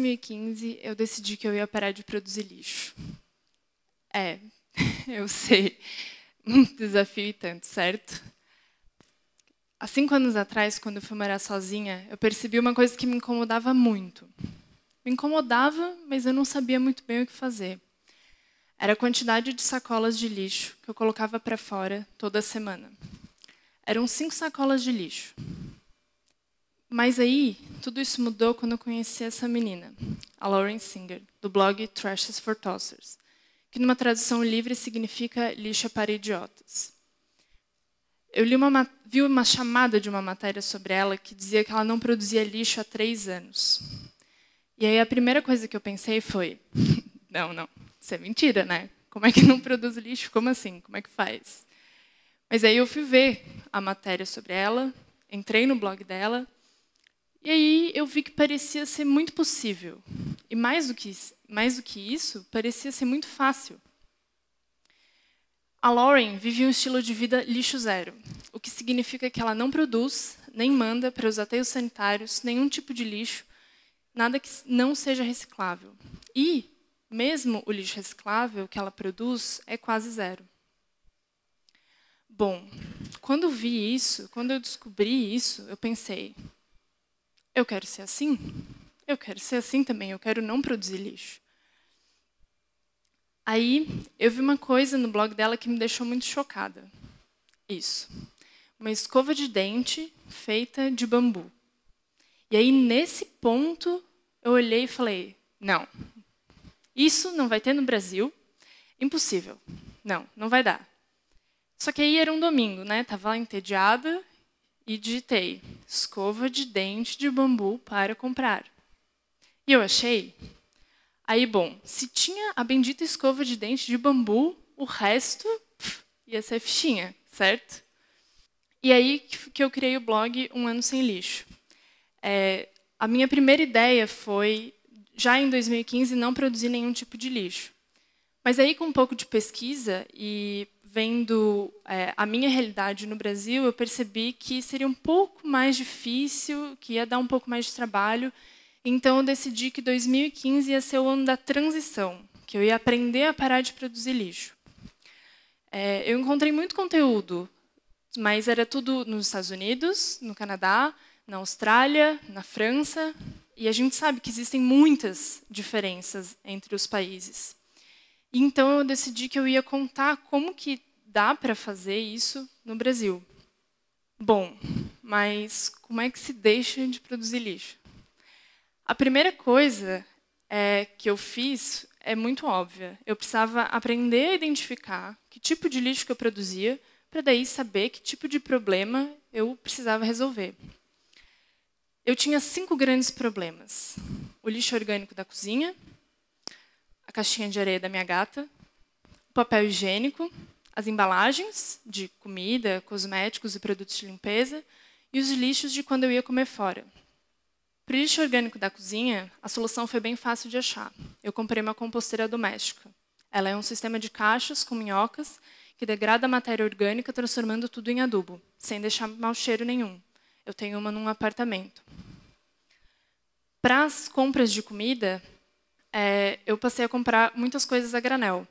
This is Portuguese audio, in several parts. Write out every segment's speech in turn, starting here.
2015, eu decidi que eu ia parar de produzir lixo. É, eu sei, um desafio e tanto, certo? Há cinco anos atrás, quando eu fui morar sozinha, eu percebi uma coisa que me incomodava muito. Me incomodava, mas eu não sabia muito bem o que fazer. Era a quantidade de sacolas de lixo que eu colocava para fora toda semana. Eram cinco sacolas de lixo. Mas aí, tudo isso mudou quando eu conheci essa menina, a Lauren Singer, do blog Trashes for Tossers, que numa tradução livre significa lixa para idiotas. Eu li uma, vi uma chamada de uma matéria sobre ela que dizia que ela não produzia lixo há três anos. E aí a primeira coisa que eu pensei foi: não, não, isso é mentira, né? Como é que não produz lixo? Como assim? Como é que faz? Mas aí eu fui ver a matéria sobre ela, entrei no blog dela e aí eu vi que parecia ser muito possível. E mais do que, mais do que isso, parecia ser muito fácil. A Lauren vive um estilo de vida lixo zero, o que significa que ela não produz, nem manda para os ateios sanitários nenhum tipo de lixo, nada que não seja reciclável. E, mesmo o lixo reciclável que ela produz é quase zero. Bom, quando vi isso, quando eu descobri isso, eu pensei: eu quero ser assim? Eu quero ser assim também, eu quero não produzir lixo. Aí eu vi uma coisa no blog dela que me deixou muito chocada. Isso. Uma escova de dente feita de bambu. E aí nesse ponto eu olhei e falei: "Não. Isso não vai ter no Brasil. Impossível. Não, não vai dar." Só que aí era um domingo, né? Tava lá entediada e digitei escova de dente de bambu para comprar. E eu achei. Aí, bom, se tinha a bendita escova de dente de bambu, o resto pff, ia ser fichinha, certo? E aí que eu criei o blog Um Ano Sem Lixo. É, a minha primeira ideia foi, já em 2015, não produzir nenhum tipo de lixo. Mas aí, com um pouco de pesquisa e vendo é, a minha realidade no Brasil, eu percebi que seria um pouco mais difícil, que ia dar um pouco mais de trabalho. Então, eu decidi que 2015 ia ser o ano da transição, que eu ia aprender a parar de produzir lixo. É, eu encontrei muito conteúdo, mas era tudo nos Estados Unidos, no Canadá, na Austrália, na França, e a gente sabe que existem muitas diferenças entre os países. Então eu decidi que eu ia contar como que dá para fazer isso no Brasil. Bom, mas como é que se deixa de produzir lixo? A primeira coisa é, que eu fiz é muito óbvia. Eu precisava aprender a identificar que tipo de lixo que eu produzia, para daí saber que tipo de problema eu precisava resolver. Eu tinha cinco grandes problemas: o lixo orgânico da cozinha, a caixinha de areia da minha gata, o papel higiênico, as embalagens de comida, cosméticos e produtos de limpeza e os lixos de quando eu ia comer fora. Para o lixo orgânico da cozinha, a solução foi bem fácil de achar. Eu comprei uma composteira doméstica. Ela é um sistema de caixas com minhocas que degrada a matéria orgânica, transformando tudo em adubo, sem deixar mau cheiro nenhum. Eu tenho uma num apartamento. Para as compras de comida, é, eu passei a comprar muitas coisas a granel.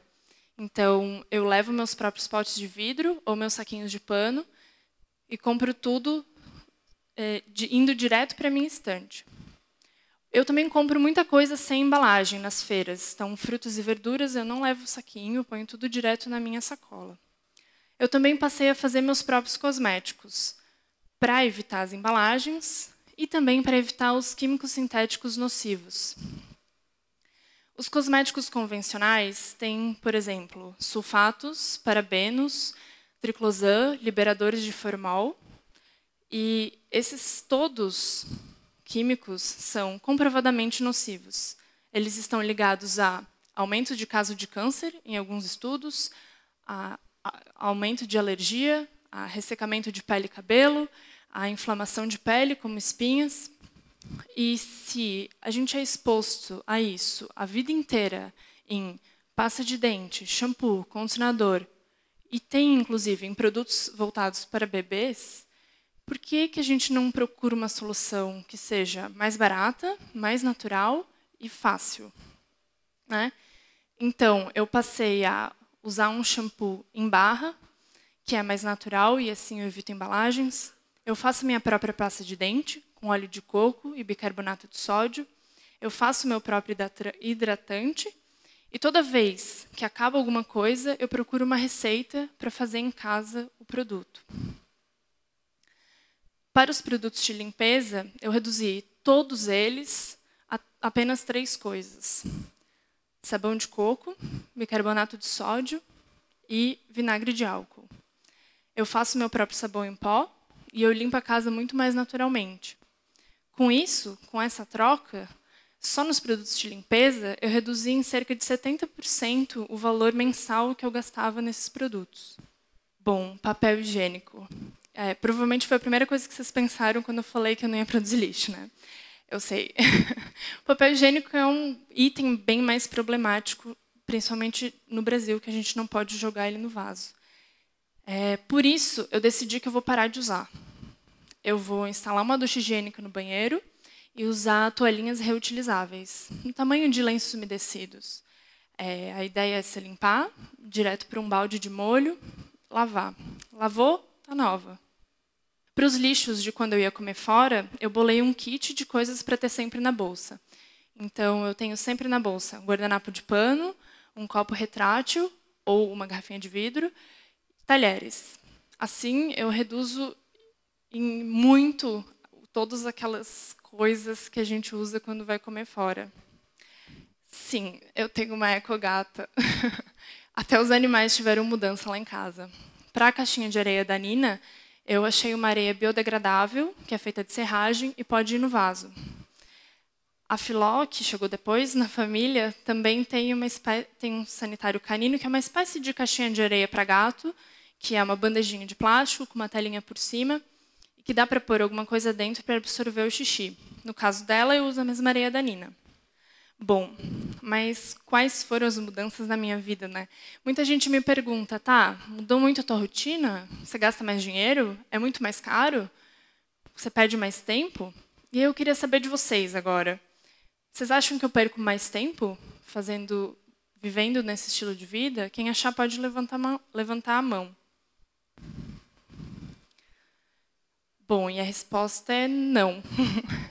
Então, eu levo meus próprios potes de vidro ou meus saquinhos de pano e compro tudo é, de, indo direto para a minha estante. Eu também compro muita coisa sem embalagem nas feiras. Então, frutas e verduras eu não levo saquinho, ponho tudo direto na minha sacola. Eu também passei a fazer meus próprios cosméticos, para evitar as embalagens e também para evitar os químicos sintéticos nocivos. Os cosméticos convencionais têm, por exemplo, sulfatos, parabenos, triclosan, liberadores de formol. E esses todos químicos são comprovadamente nocivos. Eles estão ligados a aumento de caso de câncer, em alguns estudos, a, a aumento de alergia, a ressecamento de pele e cabelo, a inflamação de pele, como espinhas, e se a gente é exposto a isso a vida inteira em pasta de dente, shampoo, condicionador e tem inclusive em produtos voltados para bebês, por que que a gente não procura uma solução que seja mais barata, mais natural e fácil, né? Então, eu passei a usar um shampoo em barra, que é mais natural e assim eu evito embalagens. Eu faço minha própria pasta de dente, com óleo de coco e bicarbonato de sódio. Eu faço meu próprio hidratante. E toda vez que acaba alguma coisa, eu procuro uma receita para fazer em casa o produto. Para os produtos de limpeza, eu reduzi todos eles a apenas três coisas: sabão de coco, bicarbonato de sódio e vinagre de álcool. Eu faço meu próprio sabão em pó e eu limpo a casa muito mais naturalmente. Com isso, com essa troca, só nos produtos de limpeza, eu reduzi em cerca de 70% o valor mensal que eu gastava nesses produtos. Bom, papel higiênico. É, provavelmente foi a primeira coisa que vocês pensaram quando eu falei que eu não ia produzir lixo, né? Eu sei. o papel higiênico é um item bem mais problemático, principalmente no Brasil, que a gente não pode jogar ele no vaso. É, por isso, eu decidi que eu vou parar de usar eu vou instalar uma ducha higiênica no banheiro e usar toalhinhas reutilizáveis, no tamanho de lenços umedecidos. É, a ideia é se limpar, direto para um balde de molho, lavar. Lavou, tá nova. Para os lixos de quando eu ia comer fora, eu bolei um kit de coisas para ter sempre na bolsa. Então, eu tenho sempre na bolsa um guardanapo de pano, um copo retrátil ou uma garrafinha de vidro, talheres. Assim, eu reduzo em muito todas aquelas coisas que a gente usa quando vai comer fora. Sim, eu tenho uma ecogata. Até os animais tiveram mudança lá em casa. Para a caixinha de areia da Nina, eu achei uma areia biodegradável, que é feita de serragem e pode ir no vaso. A Filó, que chegou depois na família, também tem, uma tem um sanitário canino, que é uma espécie de caixinha de areia para gato, que é uma bandejinha de plástico com uma telinha por cima que dá para pôr alguma coisa dentro para absorver o xixi. No caso dela, eu uso a mesma areia da Nina. Bom, mas quais foram as mudanças na minha vida, né? Muita gente me pergunta, tá, mudou muito a tua rotina? Você gasta mais dinheiro? É muito mais caro? Você perde mais tempo? E eu queria saber de vocês agora. Vocês acham que eu perco mais tempo fazendo, vivendo nesse estilo de vida? Quem achar pode levantar, levantar a mão. Bom, e a resposta é não.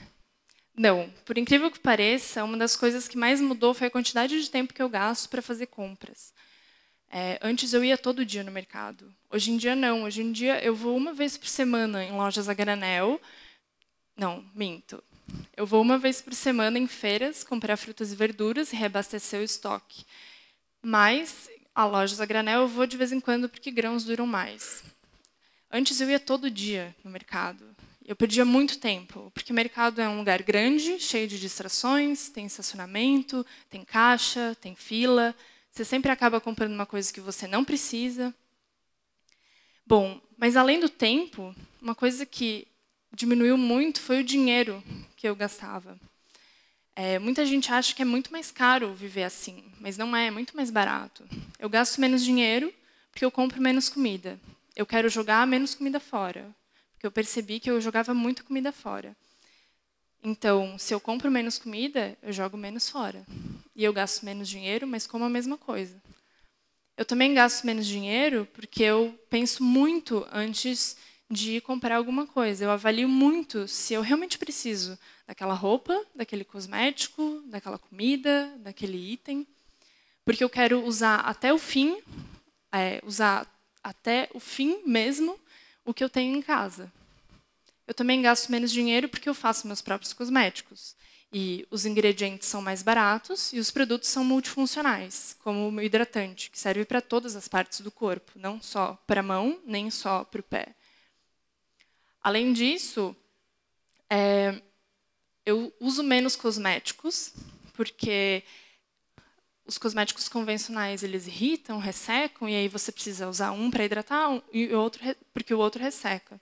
não. Por incrível que pareça, uma das coisas que mais mudou foi a quantidade de tempo que eu gasto para fazer compras. É, antes eu ia todo dia no mercado. Hoje em dia não. Hoje em dia eu vou uma vez por semana em lojas a granel. Não, minto. Eu vou uma vez por semana em feiras comprar frutas e verduras e reabastecer o estoque. Mas a lojas a granel eu vou de vez em quando porque grãos duram mais. Antes eu ia todo dia no mercado. Eu perdia muito tempo, porque o mercado é um lugar grande, cheio de distrações, tem estacionamento, tem caixa, tem fila. Você sempre acaba comprando uma coisa que você não precisa. Bom, mas além do tempo, uma coisa que diminuiu muito foi o dinheiro que eu gastava. É, muita gente acha que é muito mais caro viver assim, mas não é, é muito mais barato. Eu gasto menos dinheiro porque eu compro menos comida eu quero jogar menos comida fora, porque eu percebi que eu jogava muita comida fora. Então, se eu compro menos comida, eu jogo menos fora. E eu gasto menos dinheiro, mas como a mesma coisa. Eu também gasto menos dinheiro porque eu penso muito antes de comprar alguma coisa. Eu avalio muito se eu realmente preciso daquela roupa, daquele cosmético, daquela comida, daquele item, porque eu quero usar até o fim, é, usar até o fim mesmo o que eu tenho em casa. Eu também gasto menos dinheiro porque eu faço meus próprios cosméticos. E os ingredientes são mais baratos e os produtos são multifuncionais, como o meu hidratante, que serve para todas as partes do corpo, não só para a mão, nem só para o pé. Além disso, é, eu uso menos cosméticos, porque os cosméticos convencionais eles irritam, ressecam e aí você precisa usar um para hidratar um, e outro porque o outro resseca.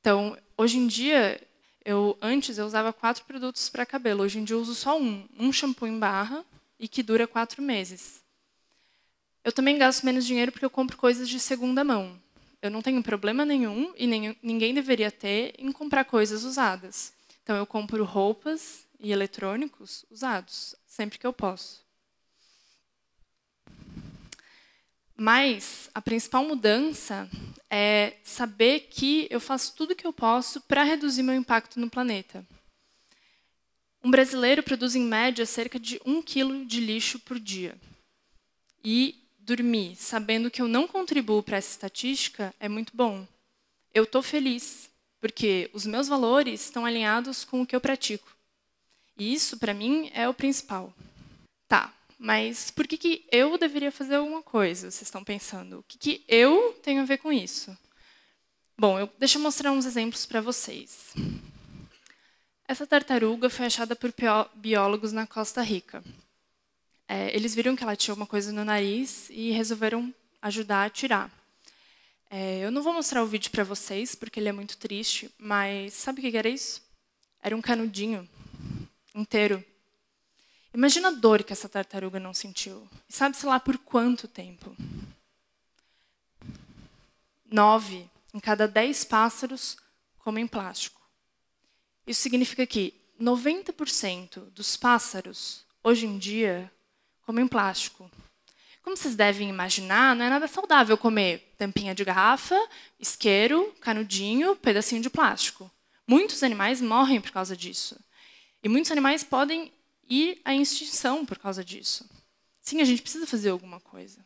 Então, hoje em dia eu antes eu usava quatro produtos para cabelo, hoje em dia eu uso só um, um shampoo em barra e que dura quatro meses. Eu também gasto menos dinheiro porque eu compro coisas de segunda mão. Eu não tenho problema nenhum e nem, ninguém deveria ter em comprar coisas usadas. Então eu compro roupas e eletrônicos usados sempre que eu posso. Mas a principal mudança é saber que eu faço tudo o que eu posso para reduzir meu impacto no planeta. Um brasileiro produz, em média, cerca de um quilo de lixo por dia. E dormir sabendo que eu não contribuo para essa estatística é muito bom. Eu estou feliz, porque os meus valores estão alinhados com o que eu pratico. E isso, para mim, é o principal. Tá, mas por que, que eu deveria fazer alguma coisa? Vocês estão pensando. O que, que eu tenho a ver com isso? Bom, eu, deixa eu mostrar uns exemplos para vocês. Essa tartaruga foi achada por biólogos na Costa Rica. É, eles viram que ela tinha uma coisa no nariz e resolveram ajudar a tirar. É, eu não vou mostrar o vídeo para vocês, porque ele é muito triste, mas sabe o que era isso? Era um canudinho inteiro Imagina a dor que essa tartaruga não sentiu. E sabe-se lá por quanto tempo? Nove em cada dez pássaros comem plástico. Isso significa que 90% dos pássaros, hoje em dia, comem plástico. Como vocês devem imaginar, não é nada saudável comer tampinha de garrafa, isqueiro, canudinho, pedacinho de plástico. Muitos animais morrem por causa disso. E muitos animais podem e a extinção por causa disso. Sim, a gente precisa fazer alguma coisa.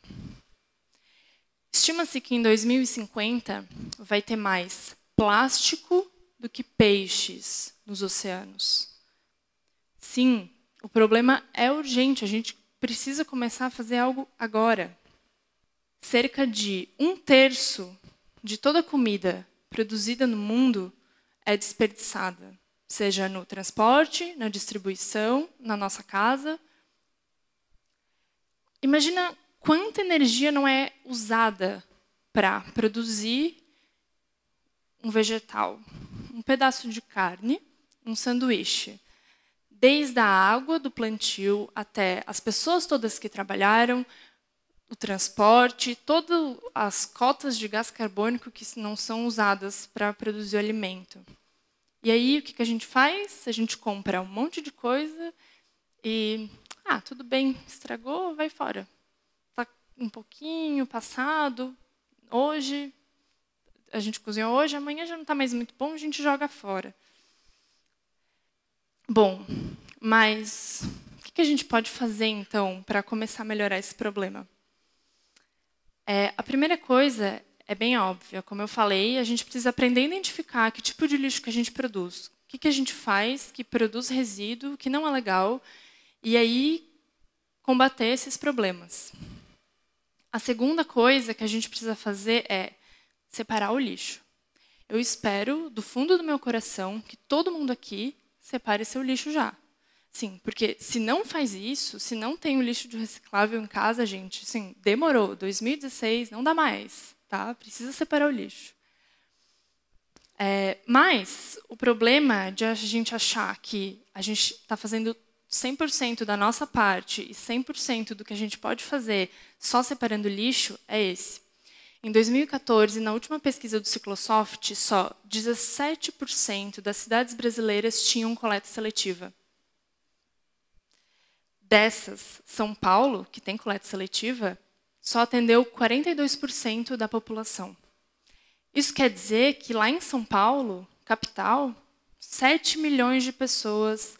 Estima-se que em 2050 vai ter mais plástico do que peixes nos oceanos. Sim, o problema é urgente, a gente precisa começar a fazer algo agora. Cerca de um terço de toda a comida produzida no mundo é desperdiçada seja no transporte, na distribuição, na nossa casa. Imagina quanta energia não é usada para produzir um vegetal, um pedaço de carne, um sanduíche. Desde a água do plantio até as pessoas todas que trabalharam, o transporte, todas as cotas de gás carbônico que não são usadas para produzir o alimento. E aí, o que, que a gente faz? A gente compra um monte de coisa e, ah, tudo bem, estragou, vai fora. Está um pouquinho passado, hoje, a gente cozinhou hoje, amanhã já não está mais muito bom, a gente joga fora. Bom, mas o que a gente pode fazer, então, para começar a melhorar esse problema? É, a primeira coisa é bem óbvia. Como eu falei, a gente precisa aprender a identificar que tipo de lixo que a gente produz, o que, que a gente faz que produz resíduo, que não é legal, e aí combater esses problemas. A segunda coisa que a gente precisa fazer é separar o lixo. Eu espero, do fundo do meu coração, que todo mundo aqui separe seu lixo já. Sim, porque se não faz isso, se não tem o lixo de reciclável em casa, gente, sim, demorou. 2016 não dá mais tá? Precisa separar o lixo. É, mas o problema de a gente achar que a gente está fazendo 100% da nossa parte e 100% do que a gente pode fazer só separando lixo é esse. Em 2014, na última pesquisa do Ciclosoft, só 17% das cidades brasileiras tinham coleta seletiva. Dessas, São Paulo, que tem coleta seletiva, só atendeu 42% da população. Isso quer dizer que lá em São Paulo, capital, 7 milhões de pessoas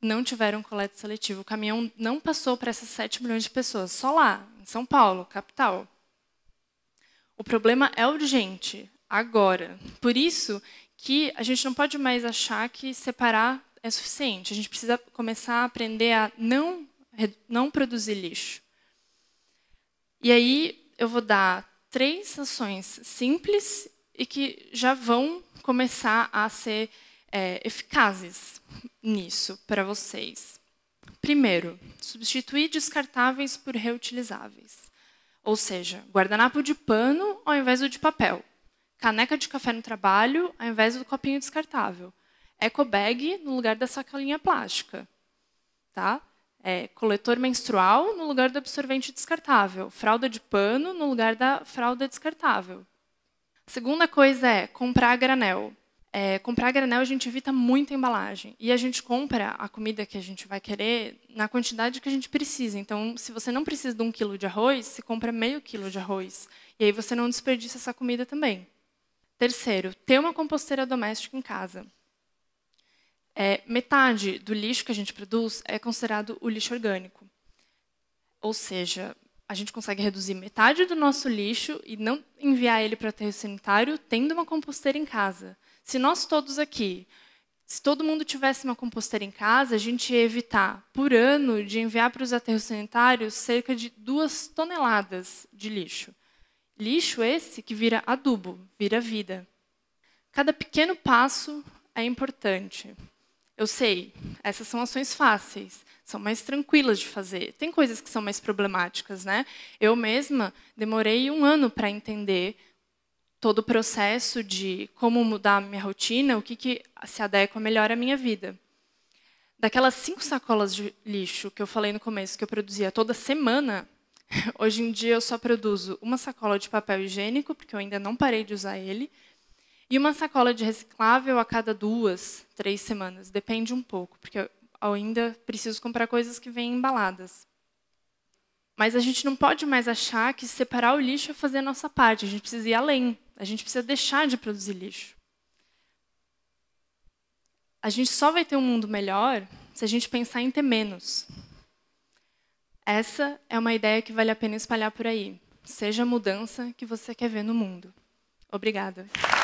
não tiveram coleta seletiva. O caminhão não passou para essas 7 milhões de pessoas, só lá, em São Paulo, capital. O problema é urgente, agora. Por isso que a gente não pode mais achar que separar é suficiente. A gente precisa começar a aprender a não, não produzir lixo. E aí eu vou dar três ações simples e que já vão começar a ser é, eficazes nisso para vocês. Primeiro, substituir descartáveis por reutilizáveis. Ou seja, guardanapo de pano ao invés do de papel. Caneca de café no trabalho ao invés do copinho descartável. Eco bag no lugar da sacolinha plástica. Tá? é, coletor menstrual no lugar do absorvente descartável, fralda de pano no lugar da fralda descartável. A segunda coisa é comprar a granel. É, comprar a granel a gente evita muita embalagem. E a gente compra a comida que a gente vai querer na quantidade que a gente precisa. Então, se você não precisa de um quilo de arroz, se compra meio quilo de arroz. E aí você não desperdiça essa comida também. Terceiro, ter uma composteira doméstica em casa. É, metade do lixo que a gente produz é considerado o lixo orgânico. Ou seja, a gente consegue reduzir metade do nosso lixo e não enviar ele para o aterro sanitário tendo uma composteira em casa. Se nós todos aqui, se todo mundo tivesse uma composteira em casa, a gente ia evitar, por ano, de enviar para os aterros sanitários cerca de duas toneladas de lixo. Lixo esse que vira adubo, vira vida. Cada pequeno passo é importante. Eu sei, essas são ações fáceis, são mais tranquilas de fazer. Tem coisas que são mais problemáticas, né? Eu mesma demorei um ano para entender todo o processo de como mudar a minha rotina, o que, que se adequa melhor à minha vida. Daquelas cinco sacolas de lixo que eu falei no começo que eu produzia toda semana, hoje em dia eu só produzo uma sacola de papel higiênico, porque eu ainda não parei de usar ele, e uma sacola de reciclável a cada duas, três semanas, depende um pouco, porque eu ainda preciso comprar coisas que vêm embaladas. Mas a gente não pode mais achar que separar o lixo é fazer a nossa parte, a gente precisa ir além, a gente precisa deixar de produzir lixo. A gente só vai ter um mundo melhor se a gente pensar em ter menos. Essa é uma ideia que vale a pena espalhar por aí. Seja a mudança que você quer ver no mundo. Obrigada.